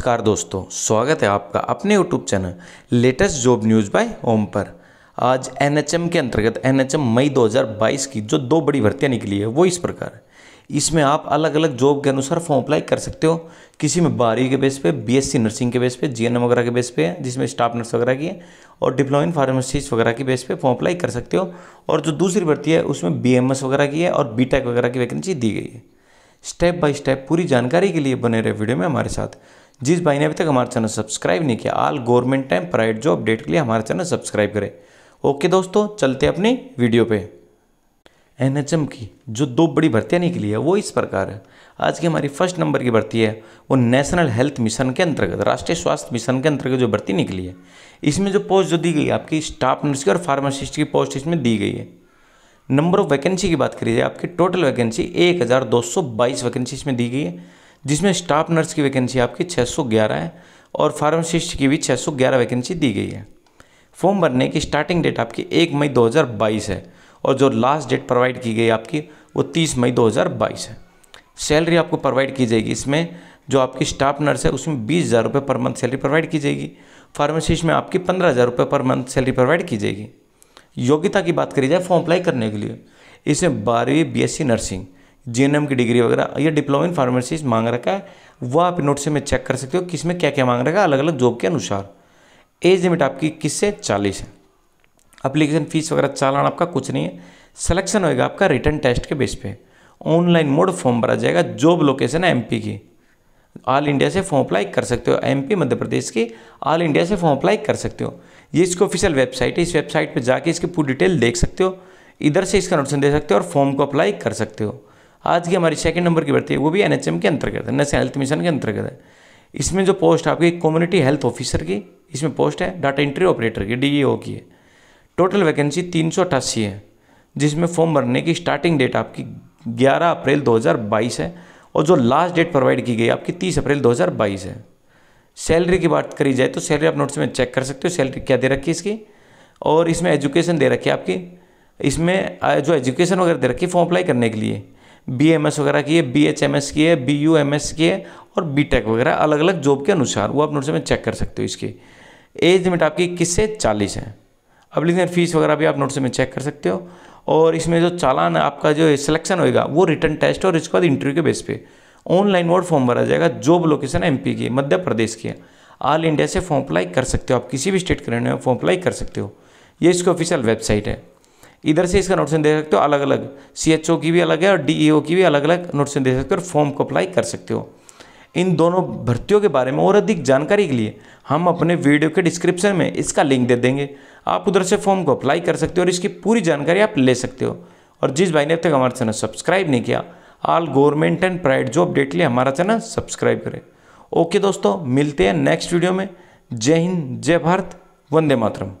नमस्कार दोस्तों स्वागत है आपका अपने YouTube channel latest job news by Om पर आज एन के अंतर्गत एन मई 2022 की जो दो बड़ी भर्तियां निकली है वो इस प्रकार है इसमें आप अलग अलग जॉब के अनुसार फॉर्म अप्लाई कर सकते हो किसी में बारहवीं के बेस पे बीएससी नर्सिंग के बेस पे जी वगैरह के बेस पे जिसमें स्टाफ नर्स वगैरह की है और डिप्लोमा इन फार्मेसिस्ट वगैरह की बेस पे फॉर्म अप्लाई कर सकते हो और जो दूसरी भर्ती है उसमें बी वगैरह की है और बी वगैरह की वैकेंसी दी गई है स्टेप बाय स्टेप पूरी जानकारी के लिए बने रहे वीडियो में हमारे साथ जिस भाई ने अभी तक हमारा चैनल सब्सक्राइब नहीं किया all government time private job update के लिए हमारा चैनल सब्सक्राइब करें ओके दोस्तों चलते अपनी वीडियो पे एन की जो दो बड़ी भर्तियाँ निकली है वो इस प्रकार है आज की हमारी फर्स्ट नंबर की भर्ती है वो नेशनल हेल्थ मिशन के अंतर्गत राष्ट्रीय स्वास्थ्य मिशन के अंतर्गत जो भर्ती निकली है इसमें जो पोस्ट जो दी गई है आपकी स्टाफ नर्स की और फार्मासिस्ट की पोस्ट इसमें दी गई है नंबर ऑफ वैकेंसी की बात करी जाए आपकी टोटल वैकेंसी 1222 वैकेंसी इसमें दी गई है जिसमें स्टाफ नर्स की वैकेंसी आपकी 611 है और फार्मासिस्ट की भी 611 वैकेंसी दी गई है फॉर्म भरने की स्टार्टिंग डेट आपकी 1 मई 2022 है और जो लास्ट डेट प्रोवाइड की गई आपकी वो 30 मई 2022 है सैलरी आपको प्रोवाइड की जाएगी इसमें जो आपकी स्टाफ नर्स है उसमें बीस हज़ार रुपये पर मंथ सैलरी प्रोवाइड की जाएगी फार्मासिस्ट में आपकी पंद्रह हज़ार रुपये पर मंथ सैलरी प्रोवाइड की जाएगी योग्यता की बात करी जाए फॉर्म अप्लाई करने के लिए इसमें बारहवीं बीएससी नर्सिंग जीएनएम की डिग्री वगैरह या डिप्लोमा इन फार्मेसी मांग रखा है वह आप नोट से में चेक कर सकते हो किस में क्या क्या मांग रखा है अलग अलग जॉब के अनुसार एज लिमिट आपकी किस से चालीस है अप्लीकेशन फ़ीस वगैरह चालान आपका कुछ नहीं है सलेक्शन होएगा आपका रिटर्न टेस्ट के बेस पे ऑनलाइन मोड फॉर्म भरा जाएगा जॉब लोकेशन है एम की ऑल इंडिया से फॉर्म अप्लाई कर सकते हो एमपी मध्य प्रदेश के ऑल इंडिया से फॉर्म अप्लाई कर सकते हो ये इसकी ऑफिशियल वेबसाइट है इस वेबसाइट पर जाके इसकी पूरी डिटेल देख सकते हो इधर से इसका नोटिसन दे सकते हो और फॉर्म को अप्लाई कर सकते हो आज की हमारी सेकंड नंबर की भर्ती है वो भी एन के अंतर्गत है नेशनल हेल्थ मिशन के अंतर्गत है इसमें जो पोस्ट आपकी कम्युनिटी हेल्थ ऑफिसर की इसमें पोस्ट है डाटा एंट्री ऑपरेटर की डी e की है टोटल वैकेंसी तीन है जिसमें फॉर्म भरने की स्टार्टिंग डेट आपकी 11 अप्रैल 2022 है और जो लास्ट डेट प्रोवाइड की गई आपकी तीस अप्रैल 2022 है सैलरी की बात करी जाए तो सैलरी आप नोट्स में चेक कर सकते हो सैलरी क्या दे रखी है इसकी और इसमें एजुकेशन दे रखी है आपकी इसमें जो एजुकेशन वगैरह दे रखी है फॉर्म अप्लाई करने के लिए बी एम एस वगैरह की है बी एच एम एस की है बी यू एम एस की है और बी टेक वगैरह अलग अलग जॉब के अनुसार वो आप नोट्स में चेक कर सकते हो इसकी एज लिमिट आपकी इक्कीस से चालीस है हैं फ़ीस वगैरह भी आप नोट्स में चेक कर सकते हो और इसमें जो चालान है आपका जो सिलेक्शन होएगा वो रिटर्न टेस्ट और इसके बाद इंटरव्यू के बेस पे ऑनलाइन वोट फॉर्म भरा जाएगा जॉब लोकेशन पी की मध्य प्रदेश की है ऑल इंडिया से फॉर्म अप्लाई कर सकते हो आप किसी भी स्टेट के रहने फॉर्म अप्लाई कर सकते हो ये इसकी ऑफिशियल वेबसाइट है इधर से इसका नोटिसन दे सकते हो अलग अलग सी की भी अलग है और डी e की भी अलग अलग नोटिसन दे सकते हो और फॉर्म को अप्लाई कर सकते हो इन दोनों भर्तियों के बारे में और अधिक जानकारी के लिए हम अपने वीडियो के डिस्क्रिप्शन में इसका लिंक दे देंगे आप उधर से फॉर्म को अप्लाई कर सकते हो और इसकी पूरी जानकारी आप ले सकते हो और जिस भाई ने अब तक हमारा चैनल सब्सक्राइब नहीं किया all government and private job update लिए हमारा चैनल सब्सक्राइब करें ओके दोस्तों मिलते हैं नेक्स्ट वीडियो में जय हिंद जय भारत वंदे मातरम